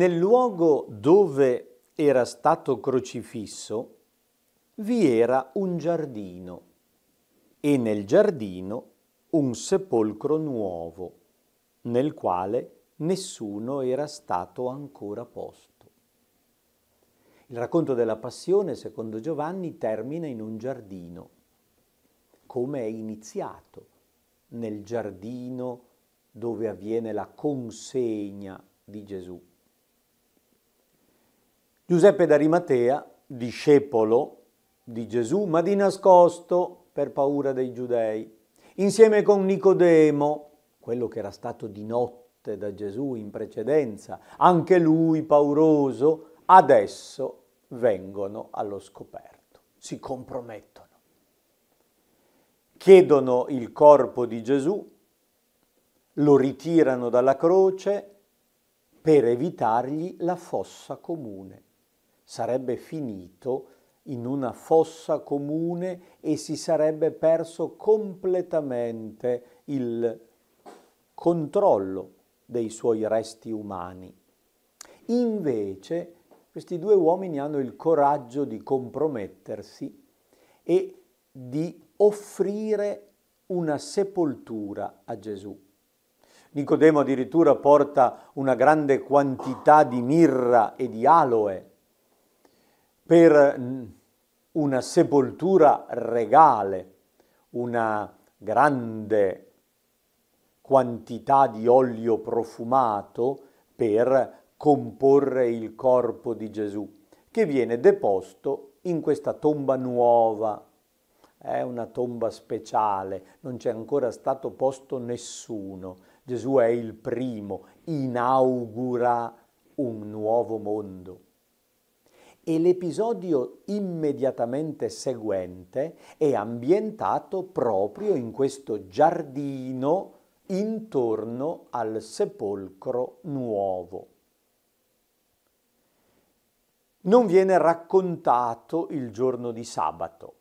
Nel luogo dove era stato crocifisso vi era un giardino e nel giardino un sepolcro nuovo nel quale nessuno era stato ancora posto. Il racconto della passione, secondo Giovanni, termina in un giardino, come è iniziato, nel giardino dove avviene la consegna di Gesù. Giuseppe d'Arimatea, discepolo di Gesù, ma di nascosto per paura dei giudei, insieme con Nicodemo, quello che era stato di notte da Gesù in precedenza, anche lui pauroso, adesso vengono allo scoperto, si compromettono. Chiedono il corpo di Gesù, lo ritirano dalla croce per evitargli la fossa comune sarebbe finito in una fossa comune e si sarebbe perso completamente il controllo dei suoi resti umani. Invece questi due uomini hanno il coraggio di compromettersi e di offrire una sepoltura a Gesù. Nicodemo addirittura porta una grande quantità di mirra e di aloe per una sepoltura regale, una grande quantità di olio profumato per comporre il corpo di Gesù, che viene deposto in questa tomba nuova. È una tomba speciale, non c'è ancora stato posto nessuno. Gesù è il primo, inaugura un nuovo mondo e l'episodio immediatamente seguente è ambientato proprio in questo giardino intorno al sepolcro nuovo. Non viene raccontato il giorno di sabato.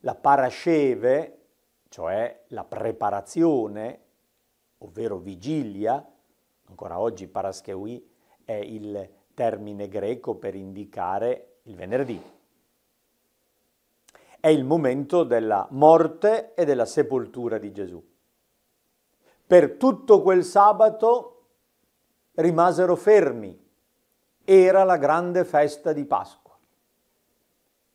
La parasceve, cioè la preparazione, ovvero vigilia, ancora oggi Paraschewi è il termine greco per indicare il venerdì. È il momento della morte e della sepoltura di Gesù. Per tutto quel sabato rimasero fermi. Era la grande festa di Pasqua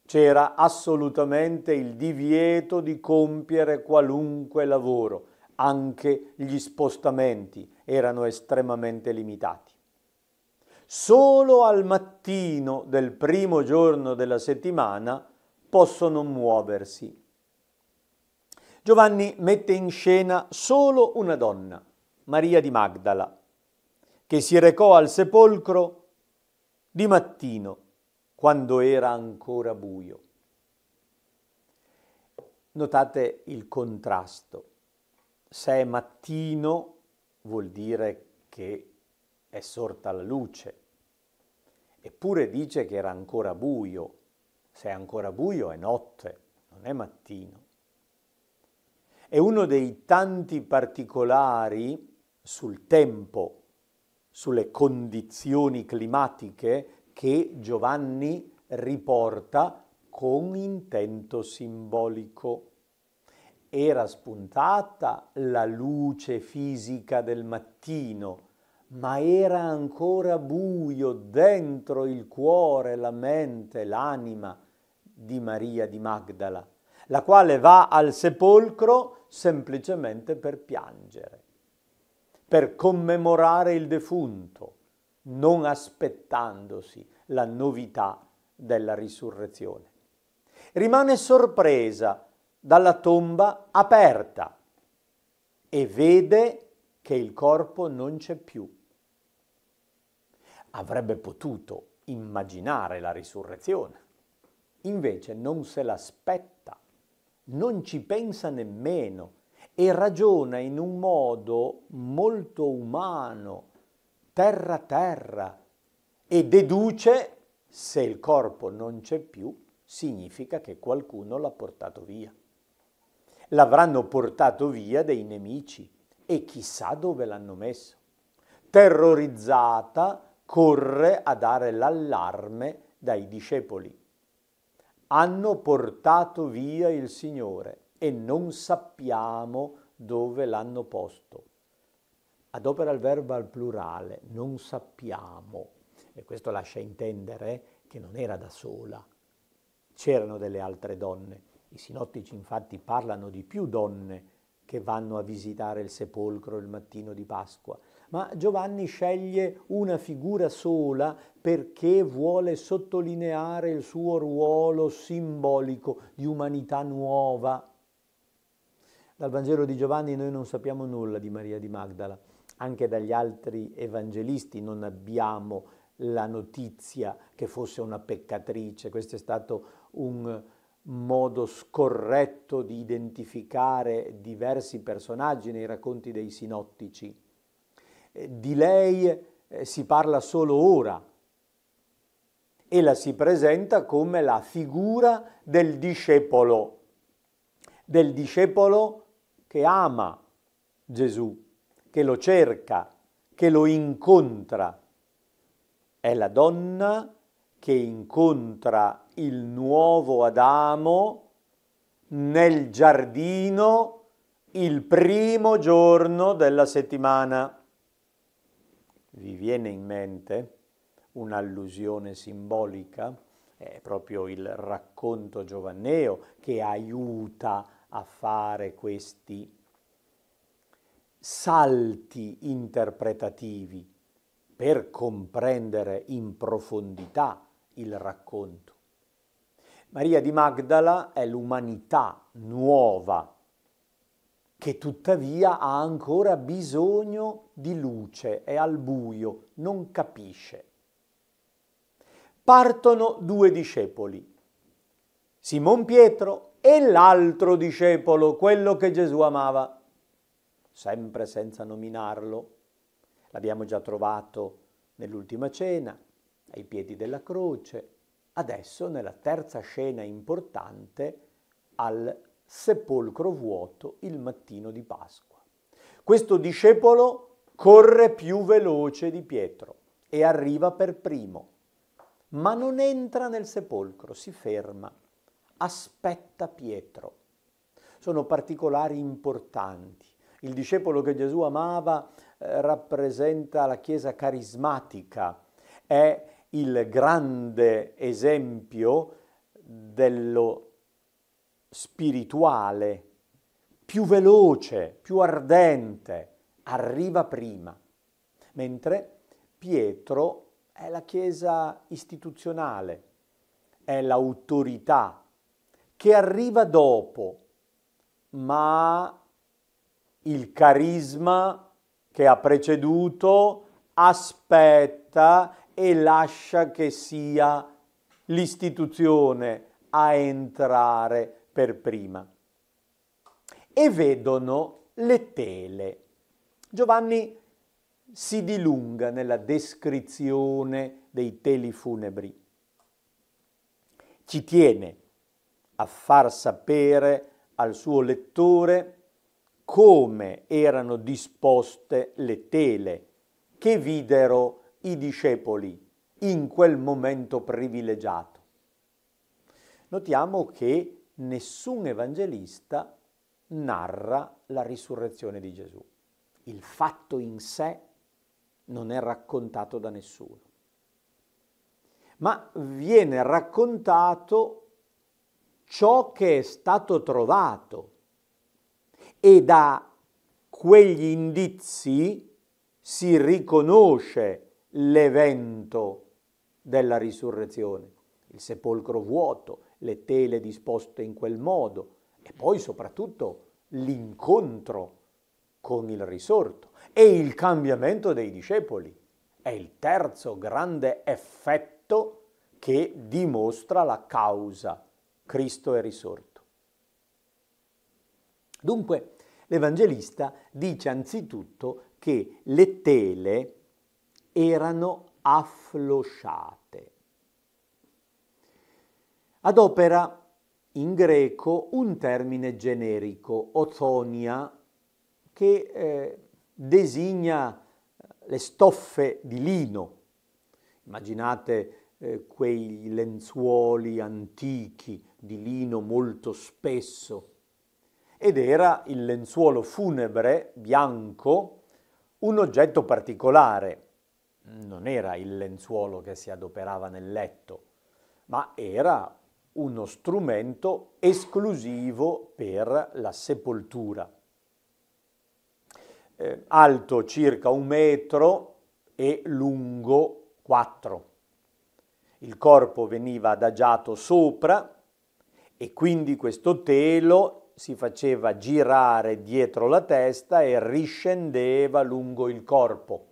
c'era assolutamente il divieto di compiere qualunque lavoro, anche gli spostamenti erano estremamente limitati solo al mattino del primo giorno della settimana possono muoversi. Giovanni mette in scena solo una donna, Maria di Magdala, che si recò al sepolcro di mattino, quando era ancora buio. Notate il contrasto. Se è mattino vuol dire che è sorta la luce, Eppure dice che era ancora buio. Se è ancora buio è notte, non è mattino. È uno dei tanti particolari sul tempo, sulle condizioni climatiche che Giovanni riporta con intento simbolico. Era spuntata la luce fisica del mattino, ma era ancora buio dentro il cuore, la mente, l'anima di Maria di Magdala, la quale va al sepolcro semplicemente per piangere, per commemorare il defunto, non aspettandosi la novità della risurrezione. Rimane sorpresa dalla tomba aperta e vede che il corpo non c'è più avrebbe potuto immaginare la risurrezione. Invece non se l'aspetta, non ci pensa nemmeno e ragiona in un modo molto umano, terra terra, e deduce se il corpo non c'è più, significa che qualcuno l'ha portato via. L'avranno portato via dei nemici e chissà dove l'hanno messo. Terrorizzata, corre a dare l'allarme dai discepoli. Hanno portato via il Signore e non sappiamo dove l'hanno posto. Adopera il verbo al plurale, non sappiamo, e questo lascia intendere che non era da sola. C'erano delle altre donne. I sinottici infatti parlano di più donne che vanno a visitare il sepolcro il mattino di Pasqua ma Giovanni sceglie una figura sola perché vuole sottolineare il suo ruolo simbolico di umanità nuova. Dal Vangelo di Giovanni noi non sappiamo nulla di Maria di Magdala, anche dagli altri evangelisti non abbiamo la notizia che fosse una peccatrice, questo è stato un modo scorretto di identificare diversi personaggi nei racconti dei sinottici. Eh, di lei eh, si parla solo ora e la si presenta come la figura del discepolo, del discepolo che ama Gesù, che lo cerca, che lo incontra. È la donna che incontra il nuovo Adamo nel giardino il primo giorno della settimana vi viene in mente un'allusione simbolica? È proprio il racconto giovanneo che aiuta a fare questi salti interpretativi per comprendere in profondità il racconto. Maria di Magdala è l'umanità nuova che tuttavia ha ancora bisogno di luce, è al buio, non capisce. Partono due discepoli, Simon Pietro e l'altro discepolo, quello che Gesù amava, sempre senza nominarlo. L'abbiamo già trovato nell'ultima cena, ai piedi della croce, adesso nella terza scena importante al sepolcro vuoto il mattino di Pasqua. Questo discepolo corre più veloce di Pietro e arriva per primo, ma non entra nel sepolcro, si ferma, aspetta Pietro. Sono particolari importanti. Il discepolo che Gesù amava eh, rappresenta la Chiesa carismatica, è il grande esempio dello spirituale più veloce, più ardente, arriva prima, mentre Pietro è la Chiesa istituzionale, è l'autorità che arriva dopo, ma il carisma che ha preceduto aspetta e lascia che sia l'istituzione a entrare per prima e vedono le tele. Giovanni si dilunga nella descrizione dei teli funebri. Ci tiene a far sapere al suo lettore come erano disposte le tele che videro i discepoli in quel momento privilegiato. Notiamo che nessun evangelista narra la risurrezione di Gesù. Il fatto in sé non è raccontato da nessuno, ma viene raccontato ciò che è stato trovato e da quegli indizi si riconosce l'evento della risurrezione, il sepolcro vuoto, le tele disposte in quel modo e poi soprattutto l'incontro con il risorto e il cambiamento dei discepoli. È il terzo grande effetto che dimostra la causa. Cristo è risorto. Dunque, l'Evangelista dice anzitutto che le tele erano afflosciate adopera in greco un termine generico, ozonia, che eh, designa eh, le stoffe di lino. Immaginate eh, quei lenzuoli antichi di lino molto spesso. Ed era il lenzuolo funebre bianco un oggetto particolare. Non era il lenzuolo che si adoperava nel letto, ma era uno strumento esclusivo per la sepoltura. Eh, alto circa un metro e lungo quattro. Il corpo veniva adagiato sopra e quindi questo telo si faceva girare dietro la testa e riscendeva lungo il corpo.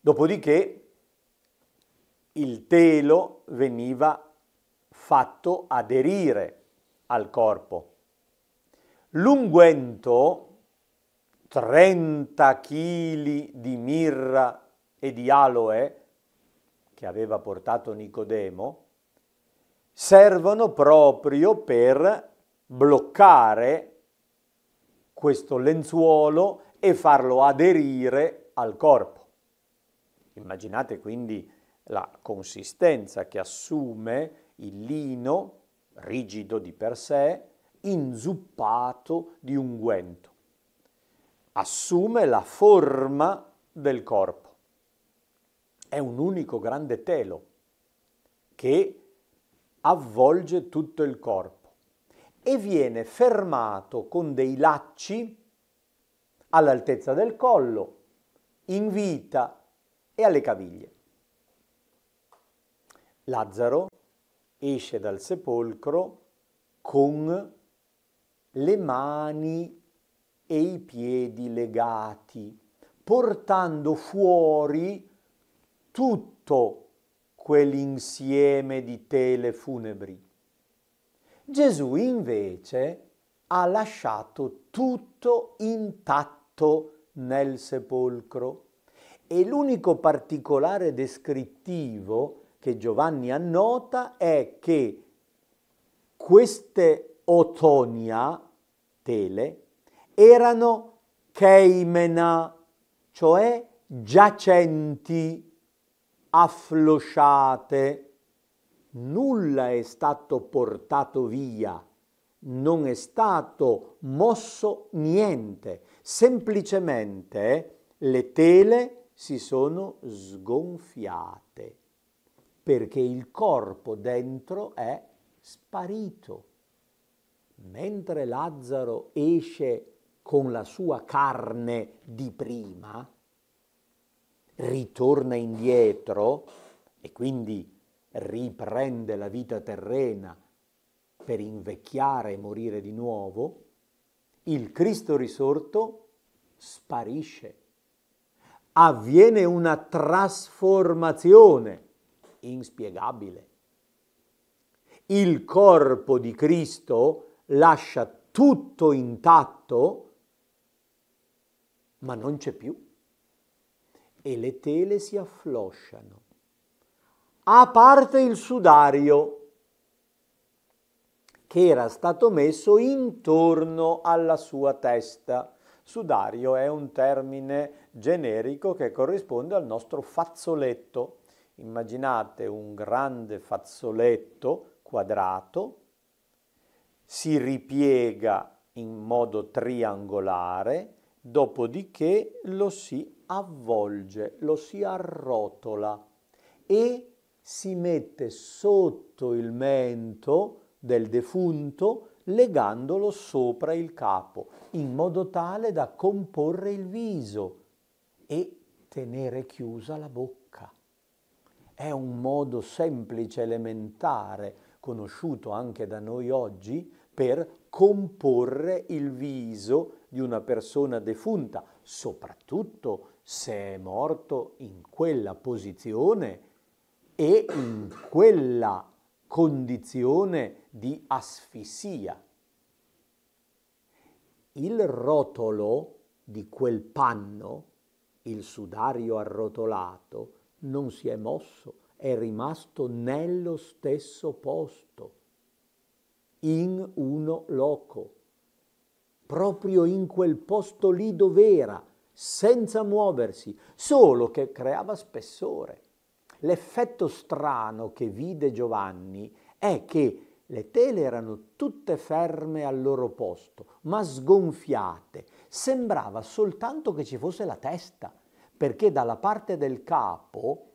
Dopodiché il telo veniva fatto aderire al corpo. L'unguento, 30 kg di mirra e di aloe che aveva portato Nicodemo, servono proprio per bloccare questo lenzuolo e farlo aderire al corpo. Immaginate quindi la consistenza che assume il lino rigido di per sé, inzuppato di unguento. Assume la forma del corpo. È un unico grande telo che avvolge tutto il corpo e viene fermato con dei lacci all'altezza del collo, in vita e alle caviglie. Lazzaro esce dal sepolcro con le mani e i piedi legati, portando fuori tutto quell'insieme di tele funebri. Gesù invece ha lasciato tutto intatto nel sepolcro e l'unico particolare descrittivo che Giovanni annota è che queste otonia, tele, erano keimena, cioè giacenti, afflosciate. Nulla è stato portato via, non è stato mosso niente, semplicemente le tele si sono sgonfiate perché il corpo dentro è sparito. Mentre Lazzaro esce con la sua carne di prima, ritorna indietro e quindi riprende la vita terrena per invecchiare e morire di nuovo, il Cristo risorto sparisce. Avviene una trasformazione inspiegabile. Il corpo di Cristo lascia tutto intatto, ma non c'è più. E le tele si afflosciano. A parte il sudario, che era stato messo intorno alla sua testa. Sudario è un termine generico che corrisponde al nostro fazzoletto immaginate un grande fazzoletto quadrato, si ripiega in modo triangolare, dopodiché lo si avvolge, lo si arrotola e si mette sotto il mento del defunto legandolo sopra il capo, in modo tale da comporre il viso e tenere chiusa la bocca. È un modo semplice, elementare, conosciuto anche da noi oggi, per comporre il viso di una persona defunta, soprattutto se è morto in quella posizione e in quella condizione di asfissia. Il rotolo di quel panno, il sudario arrotolato, non si è mosso, è rimasto nello stesso posto, in uno loco, proprio in quel posto lì dove era, senza muoversi, solo che creava spessore. L'effetto strano che vide Giovanni è che le tele erano tutte ferme al loro posto, ma sgonfiate. Sembrava soltanto che ci fosse la testa, perché dalla parte del capo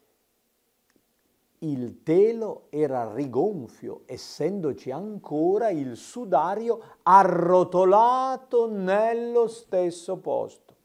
il telo era rigonfio, essendoci ancora il sudario arrotolato nello stesso posto.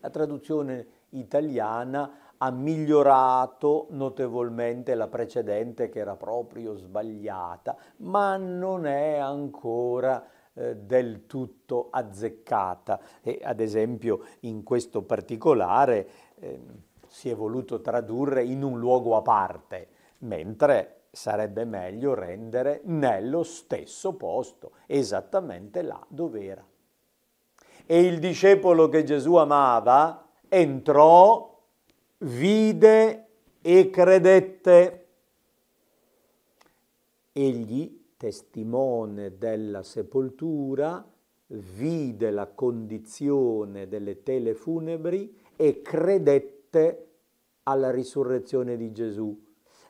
La traduzione italiana ha migliorato notevolmente la precedente che era proprio sbagliata, ma non è ancora eh, del tutto azzeccata e ad esempio in questo particolare eh, si è voluto tradurre in un luogo a parte, mentre sarebbe meglio rendere nello stesso posto, esattamente là dove era. E il discepolo che Gesù amava entrò, vide e credette. Egli testimone della sepoltura, vide la condizione delle tele funebri e credette alla risurrezione di Gesù,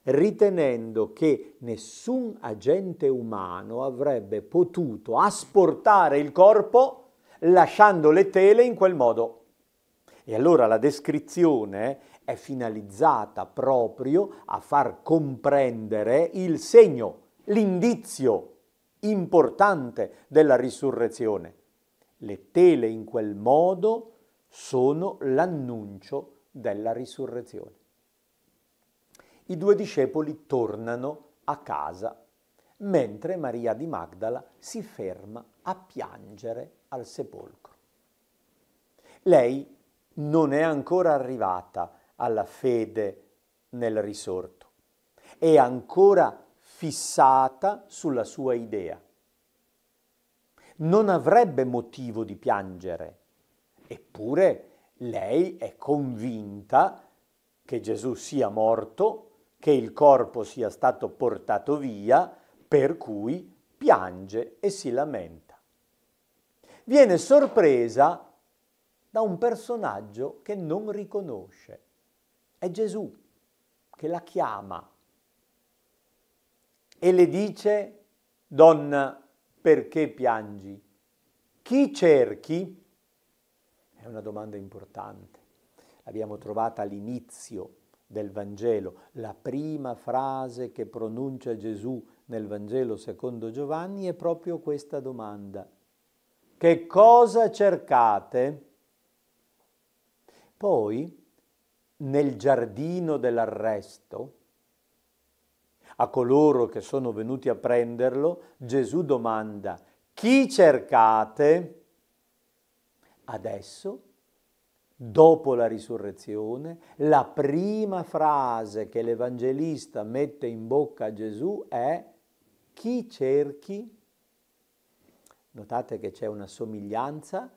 ritenendo che nessun agente umano avrebbe potuto asportare il corpo lasciando le tele in quel modo. E allora la descrizione è finalizzata proprio a far comprendere il segno l'indizio importante della risurrezione. Le tele in quel modo sono l'annuncio della risurrezione. I due discepoli tornano a casa mentre Maria di Magdala si ferma a piangere al sepolcro. Lei non è ancora arrivata alla fede nel risorto, è ancora fissata sulla sua idea. Non avrebbe motivo di piangere, eppure lei è convinta che Gesù sia morto, che il corpo sia stato portato via, per cui piange e si lamenta. Viene sorpresa da un personaggio che non riconosce. È Gesù che la chiama e le dice, donna, perché piangi? Chi cerchi? È una domanda importante. L'abbiamo trovata all'inizio del Vangelo, la prima frase che pronuncia Gesù nel Vangelo secondo Giovanni è proprio questa domanda. Che cosa cercate? Poi, nel giardino dell'arresto, a coloro che sono venuti a prenderlo, Gesù domanda, chi cercate? Adesso, dopo la risurrezione, la prima frase che l'Evangelista mette in bocca a Gesù è chi cerchi? Notate che c'è una somiglianza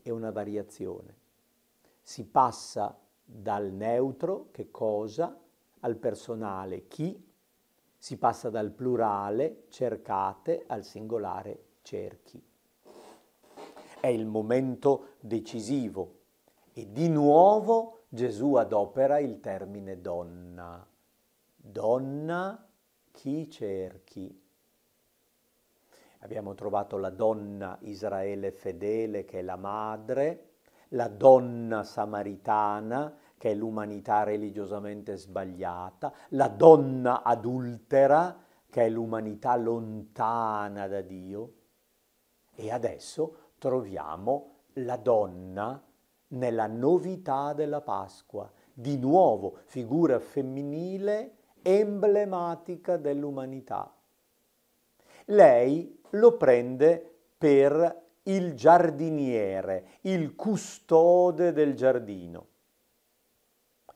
e una variazione. Si passa dal neutro, che cosa, al personale, chi, si passa dal plurale cercate al singolare cerchi. È il momento decisivo e di nuovo Gesù adopera il termine donna. Donna chi cerchi? Abbiamo trovato la donna Israele fedele che è la madre, la donna samaritana che è l'umanità religiosamente sbagliata, la donna adultera, che è l'umanità lontana da Dio. E adesso troviamo la donna nella novità della Pasqua, di nuovo figura femminile emblematica dell'umanità. Lei lo prende per il giardiniere, il custode del giardino.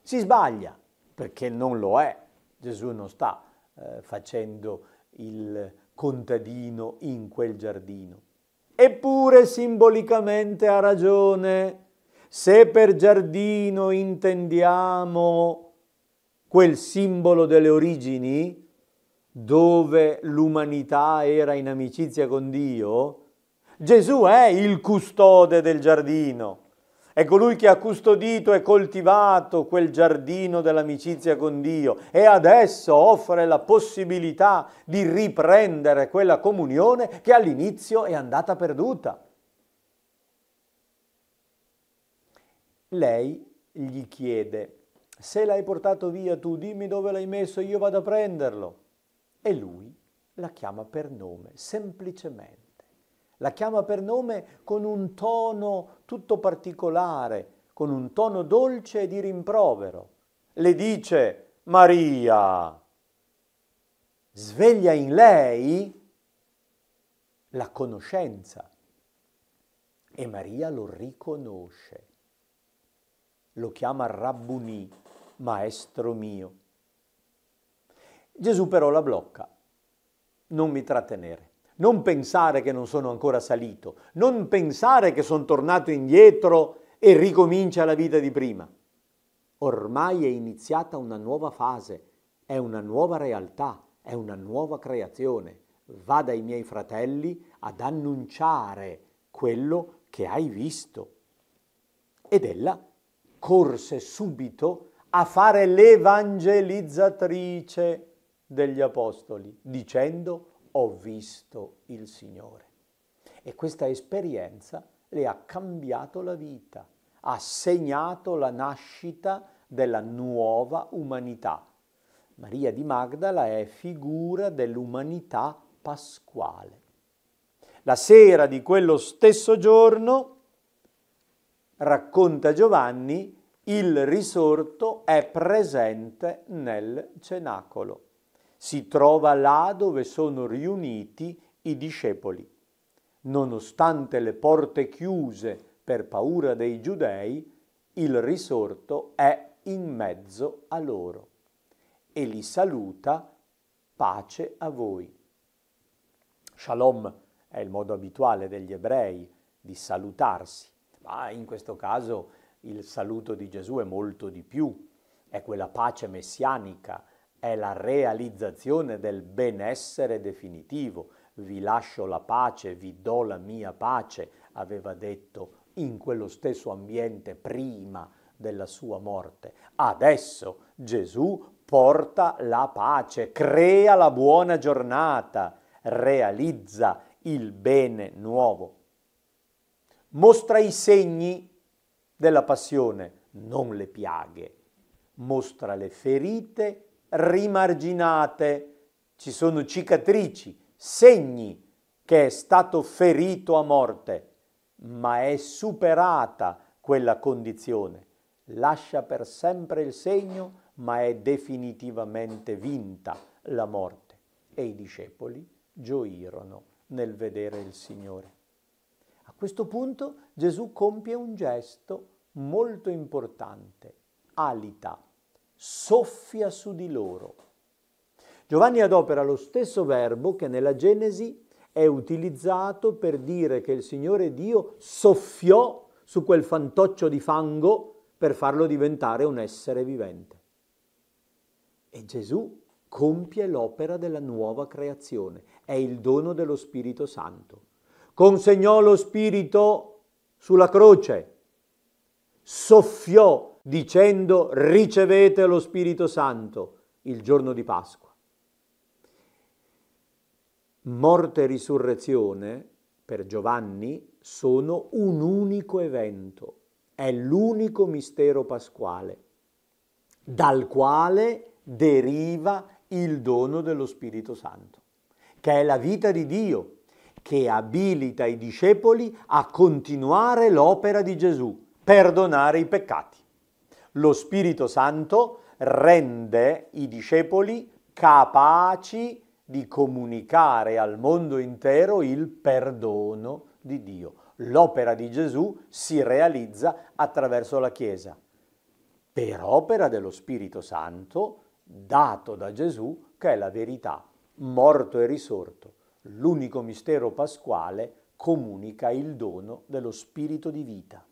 Si sbaglia perché non lo è. Gesù non sta eh, facendo il contadino in quel giardino. Eppure simbolicamente ha ragione. Se per giardino intendiamo quel simbolo delle origini, dove l'umanità era in amicizia con Dio, Gesù è il custode del giardino. È colui ecco, che ha custodito e coltivato quel giardino dell'amicizia con Dio e adesso offre la possibilità di riprendere quella comunione che all'inizio è andata perduta. Lei gli chiede, se l'hai portato via tu dimmi dove l'hai messo, io vado a prenderlo. E lui la chiama per nome, semplicemente la chiama per nome con un tono tutto particolare, con un tono dolce di rimprovero. Le dice Maria, sveglia in lei la conoscenza. E Maria lo riconosce, lo chiama Rabbunì, maestro mio. Gesù però la blocca, non mi trattenere. Non pensare che non sono ancora salito, non pensare che sono tornato indietro e ricomincia la vita di prima. Ormai è iniziata una nuova fase, è una nuova realtà, è una nuova creazione. Vada ai miei fratelli ad annunciare quello che hai visto. Ed ella corse subito a fare l'evangelizzatrice degli apostoli, dicendo ho visto il Signore. E questa esperienza le ha cambiato la vita, ha segnato la nascita della nuova umanità. Maria di Magdala è figura dell'umanità pasquale. La sera di quello stesso giorno, racconta Giovanni, il risorto è presente nel cenacolo si trova là dove sono riuniti i discepoli. Nonostante le porte chiuse per paura dei giudei, il risorto è in mezzo a loro e li saluta pace a voi. Shalom è il modo abituale degli ebrei di salutarsi, ma in questo caso il saluto di Gesù è molto di più, è quella pace messianica, è la realizzazione del benessere definitivo. Vi lascio la pace, vi do la mia pace, aveva detto in quello stesso ambiente prima della sua morte. Adesso Gesù porta la pace, crea la buona giornata, realizza il bene nuovo. Mostra i segni della passione, non le piaghe. Mostra le ferite rimarginate, ci sono cicatrici, segni che è stato ferito a morte, ma è superata quella condizione. Lascia per sempre il segno, ma è definitivamente vinta la morte. E i discepoli gioirono nel vedere il Signore. A questo punto Gesù compie un gesto molto importante, alita soffia su di loro. Giovanni adopera lo stesso verbo che nella Genesi è utilizzato per dire che il Signore Dio soffiò su quel fantoccio di fango per farlo diventare un essere vivente. E Gesù compie l'opera della nuova creazione, è il dono dello Spirito Santo. Consegnò lo Spirito sulla croce, soffiò dicendo ricevete lo Spirito Santo il giorno di Pasqua. Morte e risurrezione per Giovanni sono un unico evento, è l'unico mistero pasquale, dal quale deriva il dono dello Spirito Santo, che è la vita di Dio, che abilita i discepoli a continuare l'opera di Gesù, perdonare i peccati. Lo Spirito Santo rende i discepoli capaci di comunicare al mondo intero il perdono di Dio. L'opera di Gesù si realizza attraverso la Chiesa, per opera dello Spirito Santo dato da Gesù, che è la verità, morto e risorto. L'unico mistero pasquale comunica il dono dello Spirito di vita.